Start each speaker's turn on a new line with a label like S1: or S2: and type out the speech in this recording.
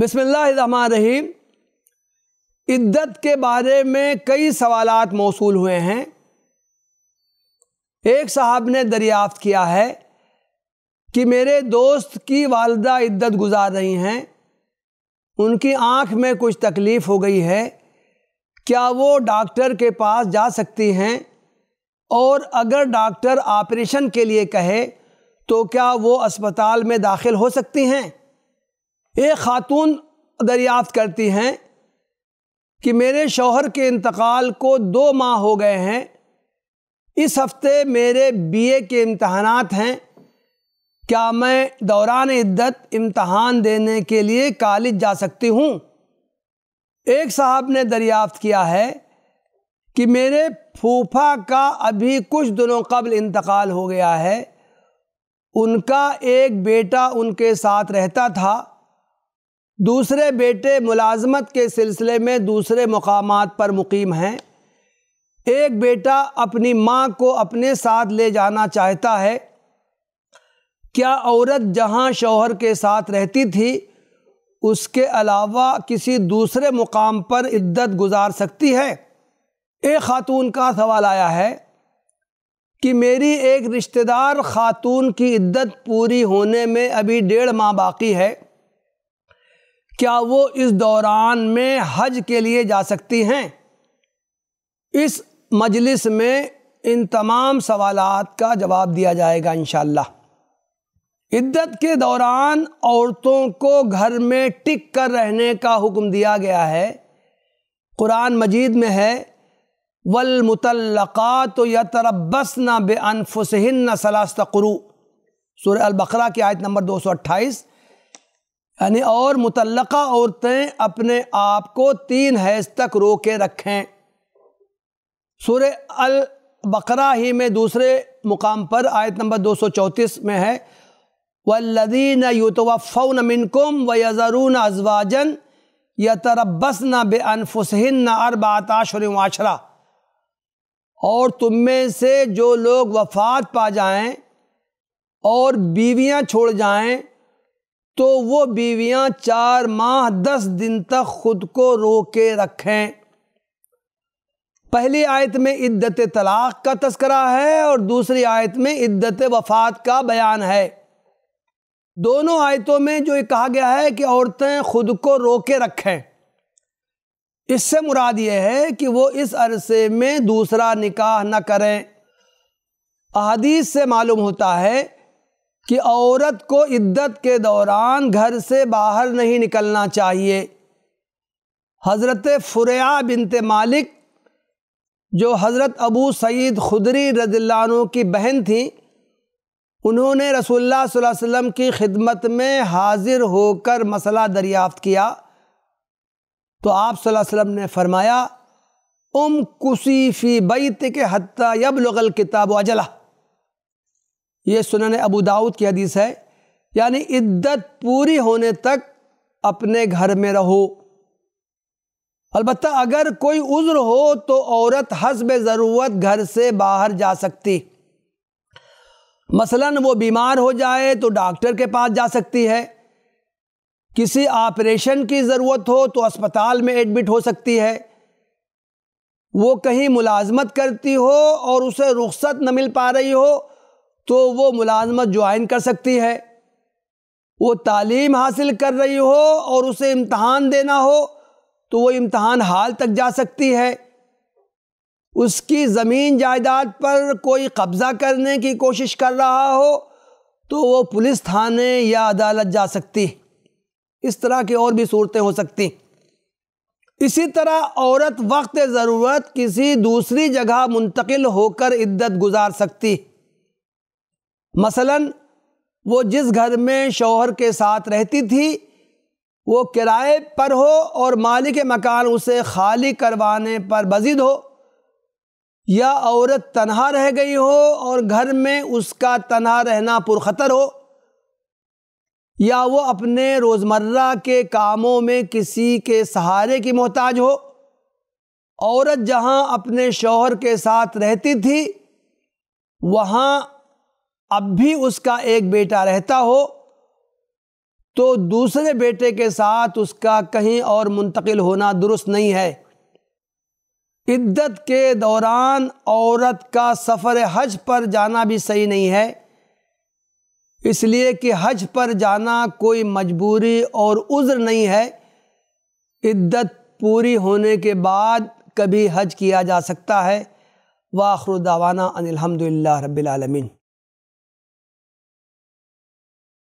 S1: बिसमीम इद्दत के बारे में कई सवाल मौसू हुए हैं एक साहब ने दरियाफ़्त किया है कि मेरे दोस्त की वालदा इद्दत गुजार रही हैं उनकी आँख में कुछ तकलीफ़ हो गई है क्या वो डॉक्टर के पास जा सकती हैं और अगर डॉक्टर ऑपरेशन के लिए कहे तो क्या वो अस्पताल में दाखिल हो सकती हैं एक ख़ातून दरियाफ़्त करती हैं कि मेरे शौहर के इंतकाल को दो माह हो गए हैं इस हफ्ते मेरे बीए के इम्तहानात हैं क्या मैं दौरान इद्दत इम्तहान देने के लिए कॉलेज जा सकती हूँ एक साहब ने दरियाफ्त किया है कि मेरे फूफा का अभी कुछ दिनों कबल इंतकाल हो गया है उनका एक बेटा उनके साथ रहता था दूसरे बेटे मुलाजमत के सिलसिले में दूसरे मकाम पर मुकीम हैं एक बेटा अपनी माँ को अपने साथ ले जाना चाहता है क्या औरत जहाँ शोहर के साथ रहती थी उसके अलावा किसी दूसरे मुकाम पर इद्दत गुजार सकती है एक ख़ातून का सवाल आया है कि मेरी एक रिश्तेदार ख़ातून की इद्दत पूरी होने में अभी डेढ़ माह बाकी है क्या वो इस दौरान में हज के लिए जा सकती हैं इस मजलिस में इन तमाम सवालात का जवाब दिया जाएगा इन इद्दत के दौरान औरतों को घर में टिक कर रहने का हुक्म दिया गया है कुरान मजीद में है वलमतलक़ा तो या तरबस ना बेअनफुसहिन सलास्तरू सुर अलबकरा की आयत नंबर 228 यानी और मुतलका औरतें अपने आप को तीन हैज तक रो के रखें सुर अल बकरा ही में दूसरे मुकाम पर आयत नंबर दो सौ चौंतीस में है वल्लदीन युतवफ़न मिनकुम व यज़रून अजवाजन या तरबस न बेअनफुसहन न अरबाताशर वाशरा और तुम में से जो लोग वफात पा जाएं और बीवियां छोड़ जाएं तो वो बीवियां चार माह दस दिन तक खुद को रोके रखें पहली आयत में इद्दत तलाक का तस्करा है और दूसरी आयत में इद्दत वफात का बयान है दोनों आयतों में जो ये कहा गया है कि औरतें खुद को रोके रखें इससे मुराद ये है कि वो इस अरसे में दूसरा निकाह न करें अहदीस से मालूम होता है कि औरत को इद्दत के दौरान घर से बाहर नहीं निकलना चाहिए हज़रत फ़ुरया बिनत मालिक जो हज़रत अबू सईद खुदरी रज़ानों की बहन थी उन्होंने रसोल्ला वसम की खिदमत में हाज़िर होकर मसला दरियाफ़्त किया तो आप वसम ने फरमाया उम कुसी फ़ी बैत के हती यब लगल किताब अजला ये सुनन अबू दाऊद की हदीस है यानी इद्दत पूरी होने तक अपने घर में रहो अलबत् अगर कोई उज़्र हो तो औरत हसब ज़रूरत घर से बाहर जा सकती मसलन वो बीमार हो जाए तो डॉक्टर के पास जा सकती है किसी ऑपरेशन की ज़रूरत हो तो अस्पताल में एडमिट हो सकती है वो कहीं मुलाजमत करती हो और उसे रुख्सत न मिल पा रही हो तो वो मुलाजमत ज्वाइन कर सकती है वो तालीम हासिल कर रही हो और उसे इम्तहान देना हो तो वो इम्तहान हाल तक जा सकती है उसकी ज़मीन जायदाद पर कोई कब्ज़ा करने की कोशिश कर रहा हो तो वो पुलिस थाने या अदालत जा सकती इस तरह की और भी सूरतें हो सकती इसी तरह औरत वक्त ज़रूरत किसी दूसरी जगह मुंतकिल होकर इद्दत गुजार सकती मसलन वो जिस घर में शोहर के साथ रहती थी वो किराए पर हो और मालिक मकान उसे खाली करवाने पर बजिद हो या औरत तन्हा रह गई हो और घर में उसका तन्हा रहना पुरखतर हो या वो अपने रोज़मर्रा के कामों में किसी के सहारे की मोहताज हो औरत जहाँ अपने शोहर के साथ रहती थी वहाँ अब भी उसका एक बेटा रहता हो तो दूसरे बेटे के साथ उसका कहीं और मुंतकिल होना दुरुस्त नहीं है इद्दत के दौरान औरत का सफ़र हज पर जाना भी सही नहीं है इसलिए कि हज पर जाना कोई मजबूरी और उज़्र नहीं है इद्दत पूरी होने के बाद कभी हज किया जा सकता है वाखरुदावाना अनिलहमदिल्ला रबालमीन